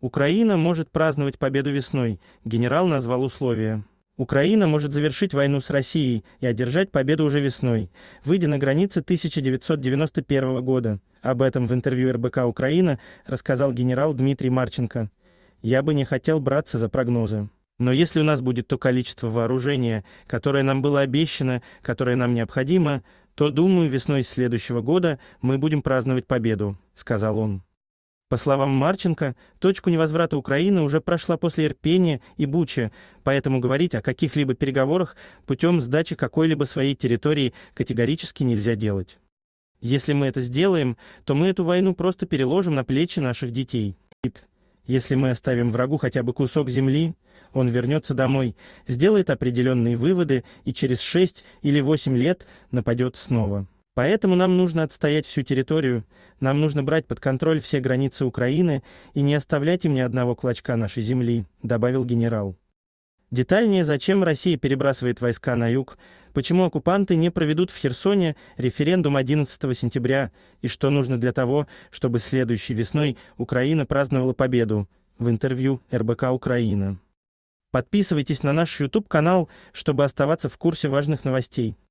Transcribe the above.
Украина может праздновать победу весной, генерал назвал условия. Украина может завершить войну с Россией и одержать победу уже весной, выйдя на границы 1991 года. Об этом в интервью РБК «Украина» рассказал генерал Дмитрий Марченко. «Я бы не хотел браться за прогнозы. Но если у нас будет то количество вооружения, которое нам было обещано, которое нам необходимо, то, думаю, весной следующего года мы будем праздновать победу», — сказал он. По словам Марченко, точку невозврата Украины уже прошла после Ирпения и Бучи, поэтому говорить о каких-либо переговорах путем сдачи какой-либо своей территории категорически нельзя делать. Если мы это сделаем, то мы эту войну просто переложим на плечи наших детей. Если мы оставим врагу хотя бы кусок земли, он вернется домой, сделает определенные выводы и через 6 или 8 лет нападет снова. Поэтому нам нужно отстоять всю территорию, нам нужно брать под контроль все границы Украины и не оставлять им ни одного клочка нашей земли, добавил генерал. Детальнее, зачем Россия перебрасывает войска на юг, почему оккупанты не проведут в Херсоне референдум 11 сентября и что нужно для того, чтобы следующей весной Украина праздновала победу, в интервью РБК «Украина». Подписывайтесь на наш YouTube-канал, чтобы оставаться в курсе важных новостей.